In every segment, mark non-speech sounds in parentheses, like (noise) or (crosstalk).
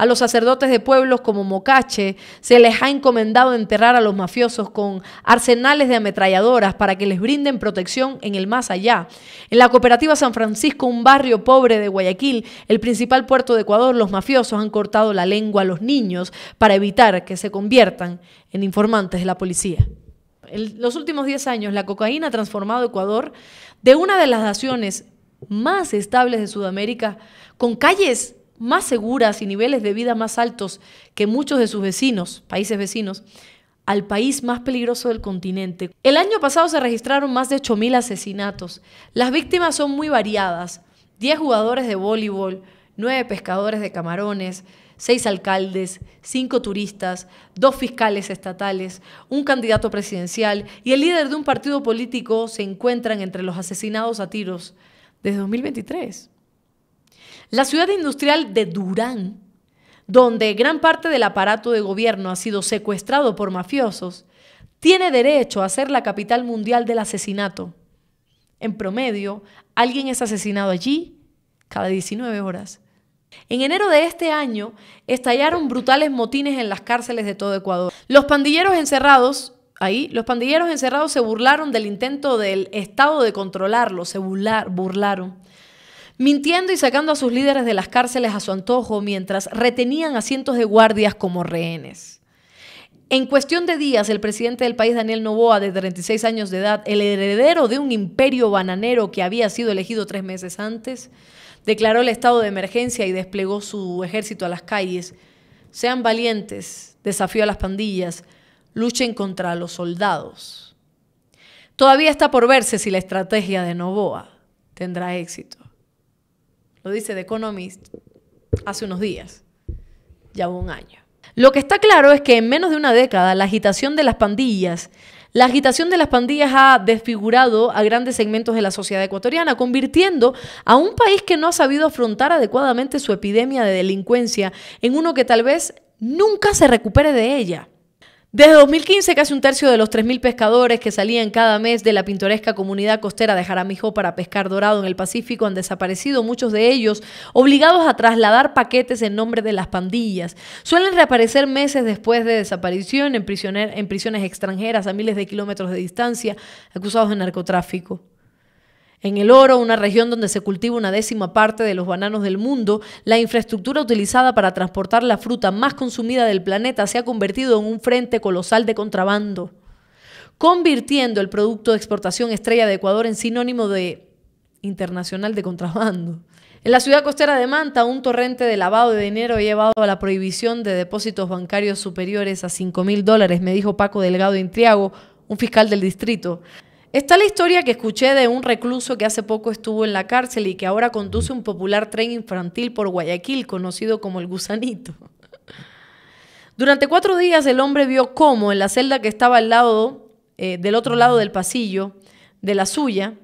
A los sacerdotes de pueblos como Mocache se les ha encomendado enterrar a los mafiosos con arsenales de ametralladoras para que les brinden protección en el más allá. En la cooperativa San Francisco, un barrio pobre de Guayaquil, el principal puerto de Ecuador, los mafiosos han cortado la lengua a los niños para evitar que se conviertan en informantes de la policía. En los últimos 10 años, la cocaína ha transformado Ecuador de una de las naciones más estables de Sudamérica, con calles más seguras y niveles de vida más altos que muchos de sus vecinos, países vecinos, al país más peligroso del continente. El año pasado se registraron más de 8.000 asesinatos. Las víctimas son muy variadas. 10 jugadores de voleibol, 9 pescadores de camarones, 6 alcaldes, 5 turistas, 2 fiscales estatales, un candidato presidencial y el líder de un partido político se encuentran entre los asesinados a tiros desde 2023. La ciudad industrial de Durán, donde gran parte del aparato de gobierno ha sido secuestrado por mafiosos, tiene derecho a ser la capital mundial del asesinato. En promedio, alguien es asesinado allí cada 19 horas. En enero de este año estallaron brutales motines en las cárceles de todo Ecuador. Los pandilleros encerrados, ahí, los pandilleros encerrados se burlaron del intento del Estado de controlarlo, se burlaron mintiendo y sacando a sus líderes de las cárceles a su antojo mientras retenían a cientos de guardias como rehenes. En cuestión de días, el presidente del país, Daniel Novoa, de 36 años de edad, el heredero de un imperio bananero que había sido elegido tres meses antes, declaró el estado de emergencia y desplegó su ejército a las calles. Sean valientes, desafío a las pandillas, luchen contra los soldados. Todavía está por verse si la estrategia de Novoa tendrá éxito. Lo dice The Economist hace unos días. Ya un año. Lo que está claro es que en menos de una década la agitación de las pandillas, la agitación de las pandillas ha desfigurado a grandes segmentos de la sociedad ecuatoriana, convirtiendo a un país que no ha sabido afrontar adecuadamente su epidemia de delincuencia en uno que tal vez nunca se recupere de ella. Desde 2015, casi un tercio de los 3.000 pescadores que salían cada mes de la pintoresca comunidad costera de Jaramijo para pescar dorado en el Pacífico han desaparecido, muchos de ellos obligados a trasladar paquetes en nombre de las pandillas. Suelen reaparecer meses después de desaparición en, prisiones extranjeras a miles de kilómetros de distancia, acusados de narcotráfico. En el oro, una región donde se cultiva una décima parte de los bananos del mundo, la infraestructura utilizada para transportar la fruta más consumida del planeta se ha convertido en un frente colosal de contrabando, convirtiendo el producto de exportación estrella de Ecuador en sinónimo de internacional de contrabando. En la ciudad costera de Manta, un torrente de lavado de dinero ha llevado a la prohibición de depósitos bancarios superiores a cinco mil dólares, me dijo Paco Delgado Intriago, un fiscal del distrito. Está la historia que escuché de un recluso que hace poco estuvo en la cárcel y que ahora conduce un popular tren infantil por Guayaquil conocido como el gusanito. Durante cuatro días el hombre vio cómo en la celda que estaba al lado, eh, del otro lado del pasillo, de la suya,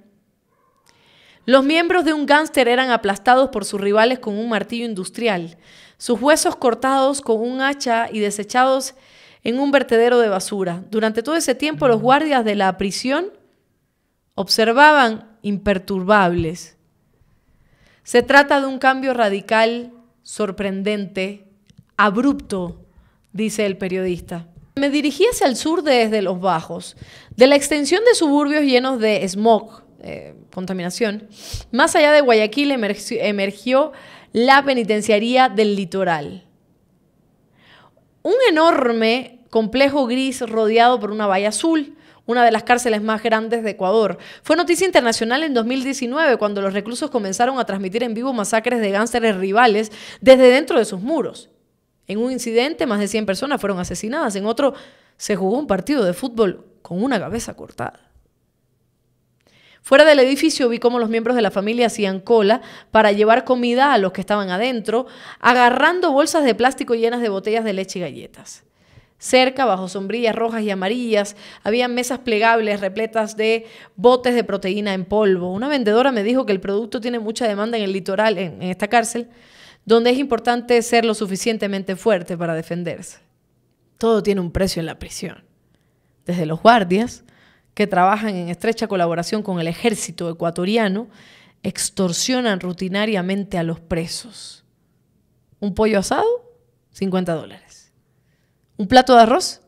los miembros de un gángster eran aplastados por sus rivales con un martillo industrial, sus huesos cortados con un hacha y desechados en un vertedero de basura. Durante todo ese tiempo los guardias de la prisión observaban imperturbables. Se trata de un cambio radical, sorprendente, abrupto, dice el periodista. Me dirigí hacia el sur desde Los Bajos, de la extensión de suburbios llenos de smog, eh, contaminación. Más allá de Guayaquil emergió, emergió la penitenciaría del litoral. Un enorme complejo gris rodeado por una valla azul una de las cárceles más grandes de Ecuador. Fue noticia internacional en 2019 cuando los reclusos comenzaron a transmitir en vivo masacres de gánsteres rivales desde dentro de sus muros. En un incidente, más de 100 personas fueron asesinadas. En otro, se jugó un partido de fútbol con una cabeza cortada. Fuera del edificio vi cómo los miembros de la familia hacían cola para llevar comida a los que estaban adentro, agarrando bolsas de plástico llenas de botellas de leche y galletas. Cerca, bajo sombrillas rojas y amarillas, había mesas plegables repletas de botes de proteína en polvo. Una vendedora me dijo que el producto tiene mucha demanda en el litoral, en, esta cárcel, donde es importante ser lo suficientemente fuerte para defenderse. Todo tiene un precio en la prisión. Desde los guardias, que trabajan en estrecha colaboración con el ejército ecuatoriano, extorsionan rutinariamente a los presos. Un pollo asado, 50 dólares. Un plato de arroz,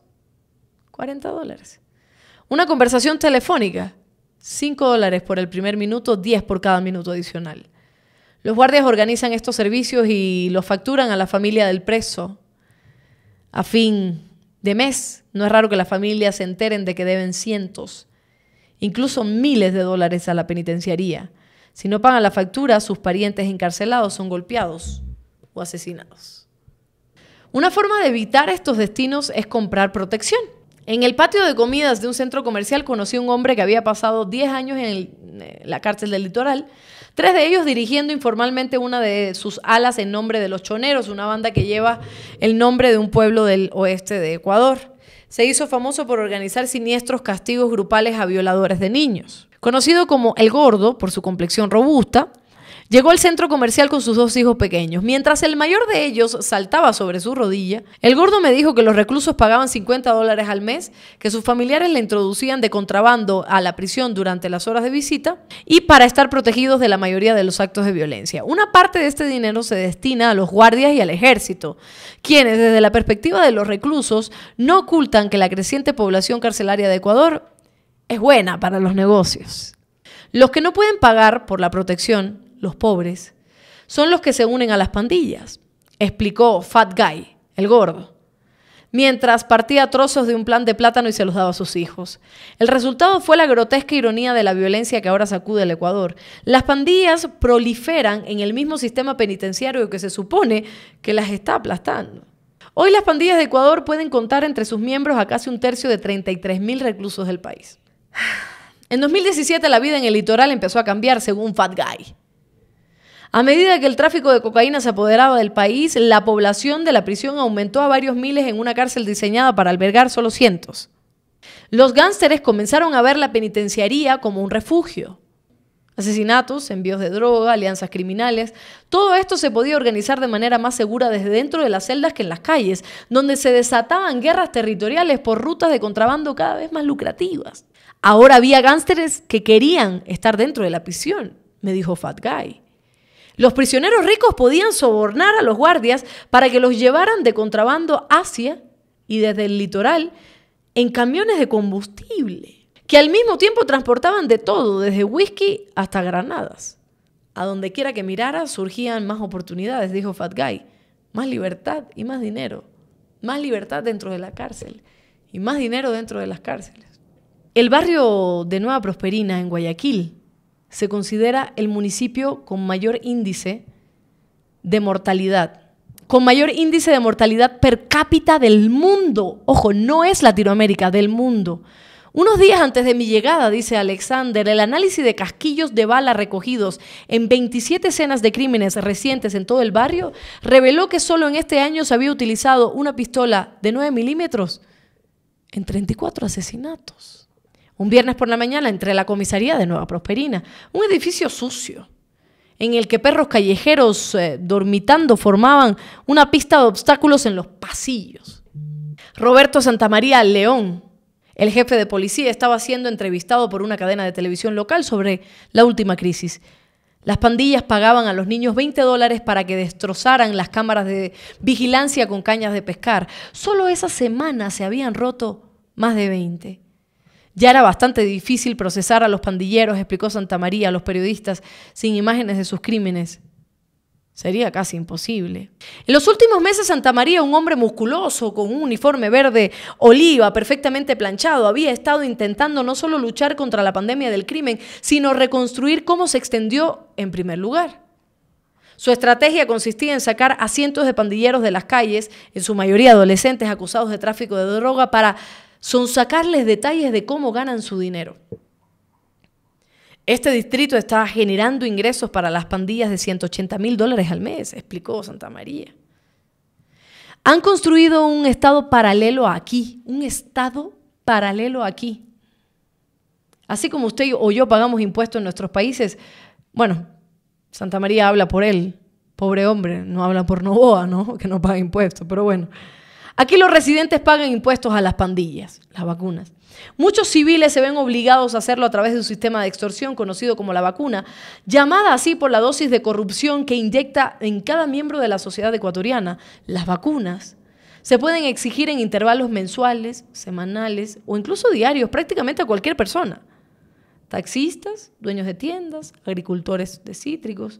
40 dólares. Una conversación telefónica, 5 dólares por el primer minuto, 10 por cada minuto adicional. Los guardias organizan estos servicios y los facturan a la familia del preso. A fin de mes, no es raro que las familias se enteren de que deben cientos, incluso miles de dólares a la penitenciaría. Si no pagan la factura, sus parientes encarcelados son golpeados o asesinados. Una forma de evitar estos destinos es comprar protección. En el patio de comidas de un centro comercial conocí a un hombre que había pasado 10 años en, eh, la cárcel del litoral, tres de ellos dirigiendo informalmente una de sus alas en nombre de los Choneros, una banda que lleva el nombre de un pueblo del oeste de Ecuador. Se hizo famoso por organizar siniestros castigos grupales a violadores de niños. Conocido como El Gordo por su complexión robusta, Llegó al centro comercial con sus dos hijos pequeños. Mientras el mayor de ellos saltaba sobre su rodilla, el gordo me dijo que los reclusos pagaban 50 dólares al mes, que sus familiares le introducían de contrabando a la prisión durante las horas de visita y para estar protegidos de la mayoría de los actos de violencia. Una parte de este dinero se destina a los guardias y al ejército, quienes desde la perspectiva de los reclusos no ocultan que la creciente población carcelaria de Ecuador es buena para los negocios. Los que no pueden pagar por la protección los pobres, son los que se unen a las pandillas, explicó Fat Guy, el gordo, mientras partía trozos de un plan de plátano y se los daba a sus hijos. El resultado fue la grotesca ironía de la violencia que ahora sacude el Ecuador. Las pandillas proliferan en el mismo sistema penitenciario que se supone que las está aplastando. Hoy las pandillas de Ecuador pueden contar entre sus miembros a casi un tercio de 33.000 reclusos del país. (sighs) En 2017 la vida en el litoral empezó a cambiar según Fat Guy. A medida que el tráfico de cocaína se apoderaba del país, la población de la prisión aumentó a varios miles en una cárcel diseñada para albergar solo cientos. Los gánsteres comenzaron a ver la penitenciaría como un refugio. Asesinatos, envíos de droga, alianzas criminales, todo esto se podía organizar de manera más segura desde dentro de las celdas que en las calles, donde se desataban guerras territoriales por rutas de contrabando cada vez más lucrativas. Ahora había gánsteres que querían estar dentro de la prisión, me dijo Fat Guy. Los prisioneros ricos podían sobornar a los guardias para que los llevaran de contrabando hacia y desde el litoral en camiones de combustible, que al mismo tiempo transportaban de todo, desde whisky hasta granadas. A donde quiera que mirara surgían más oportunidades, dijo Fat Guy, más libertad y más dinero, más libertad dentro de la cárcel y más dinero dentro de las cárceles. El barrio de Nueva Prosperina en Guayaquil se considera el municipio con mayor índice de mortalidad, con mayor índice de mortalidad per cápita del mundo. Ojo, no es Latinoamérica, del mundo. Unos días antes de mi llegada, dice Alexander, el análisis de casquillos de bala recogidos en 27 escenas de crímenes recientes en todo el barrio reveló que solo en este año se había utilizado una pistola de 9 milímetros en 34 asesinatos. Un viernes por la mañana entré la comisaría de Nueva Prosperina, un edificio sucio, en el que perros callejeros eh, dormitando formaban una pista de obstáculos en los pasillos. Roberto Santamaría León, el jefe de policía, estaba siendo entrevistado por una cadena de televisión local sobre la última crisis. Las pandillas pagaban a los niños 20 dólares para que destrozaran las cámaras de vigilancia con cañas de pescar. Solo esa semana se habían roto más de 20. Ya era bastante difícil procesar a los pandilleros, explicó Santa María a los periodistas, sin imágenes de sus crímenes. Sería casi imposible. En los últimos meses, Santa María, un hombre musculoso con un uniforme verde oliva perfectamente planchado, había estado intentando no solo luchar contra la pandemia del crimen, sino reconstruir cómo se extendió en primer lugar. Su estrategia consistía en sacar a cientos de pandilleros de las calles, en su mayoría adolescentes acusados de tráfico de droga, para son sacarles detalles de cómo ganan su dinero. Este distrito está generando ingresos para las pandillas de 180 mil dólares al mes, explicó Santa María. Han construido un estado paralelo aquí, un estado paralelo aquí. Así como usted o yo pagamos impuestos en nuestros países, bueno, Santa María habla por él, pobre hombre, no habla por Novoa, ¿no? (laughs) Que no paga impuestos, pero bueno. Aquí los residentes pagan impuestos a las pandillas, las vacunas. Muchos civiles se ven obligados a hacerlo a través de un sistema de extorsión conocido como la vacuna, llamada así por la dosis de corrupción que inyecta en cada miembro de la sociedad ecuatoriana. Las vacunas se pueden exigir en intervalos mensuales, semanales o incluso diarios prácticamente a cualquier persona. Taxistas, dueños de tiendas, agricultores de cítricos.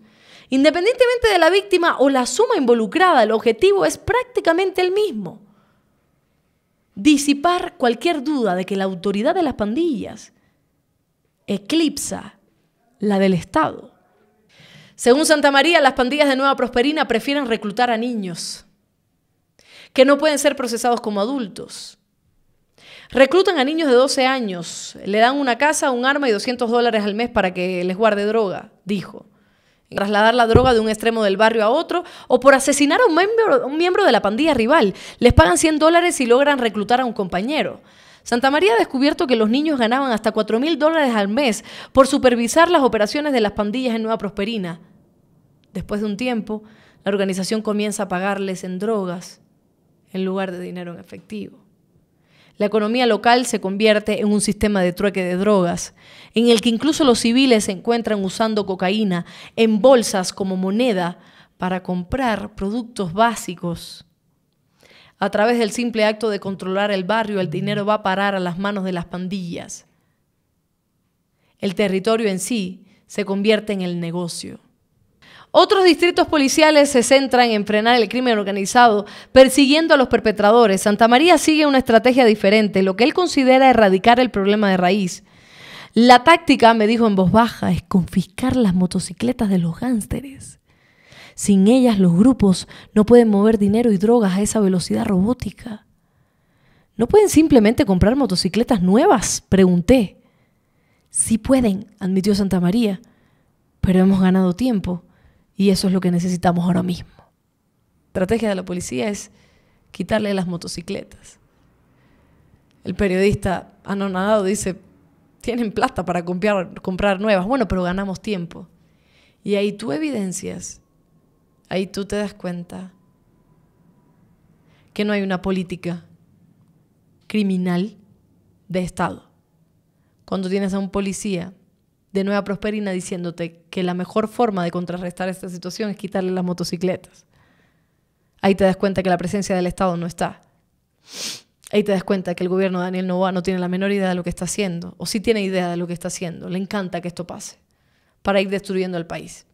Independientemente de la víctima o la suma involucrada, el objetivo es prácticamente el mismo disipar cualquier duda de que la autoridad de las pandillas eclipsa la del Estado. Según Santa María, las pandillas de Nueva Prosperina prefieren reclutar a niños que no pueden ser procesados como adultos. Reclutan a niños de 12 años, le dan una casa, un arma y 200 dólares al mes para que les guarde droga, dijo trasladar la droga de un extremo del barrio a otro, o por asesinar a un miembro, un miembro de la pandilla rival. Les pagan 100 dólares y logran reclutar a un compañero. Santa María ha descubierto que los niños ganaban hasta 4 mil dólares al mes por supervisar las operaciones de las pandillas en Nueva Prosperina. Después de un tiempo, la organización comienza a pagarles en drogas en lugar de dinero en efectivo. La economía local se convierte en un sistema de trueque de drogas, en el que incluso los civiles se encuentran usando cocaína en bolsas como moneda para comprar productos básicos. A través del simple acto de controlar el barrio, el dinero va a parar a las manos de las pandillas. El territorio en sí se convierte en el negocio. Otros distritos policiales se centran en frenar el crimen organizado, persiguiendo a los perpetradores. Santa María sigue una estrategia diferente, lo que él considera erradicar el problema de raíz. La táctica, me dijo en voz baja, es confiscar las motocicletas de los gánsteres. Sin ellas los grupos no pueden mover dinero y drogas a esa velocidad robótica. ¿No pueden simplemente comprar motocicletas nuevas? Pregunté. Sí pueden, admitió Santa María, pero hemos ganado tiempo. Y eso es lo que necesitamos ahora mismo. estrategia de la policía es quitarle las motocicletas. El periodista anonadado dice, tienen plata para comprar, comprar nuevas. Bueno, pero ganamos tiempo. Y ahí tú evidencias, ahí tú te das cuenta que no hay una política criminal de Estado. Cuando tienes a un policía de Nueva Prosperina diciéndote que la mejor forma de contrarrestar esta situación es quitarle las motocicletas. Ahí te das cuenta que la presencia del Estado no está. Ahí te das cuenta que el gobierno de Daniel Novoa no tiene la menor idea de lo que está haciendo, o sí tiene idea de lo que está haciendo. Le encanta que esto pase para ir destruyendo el país.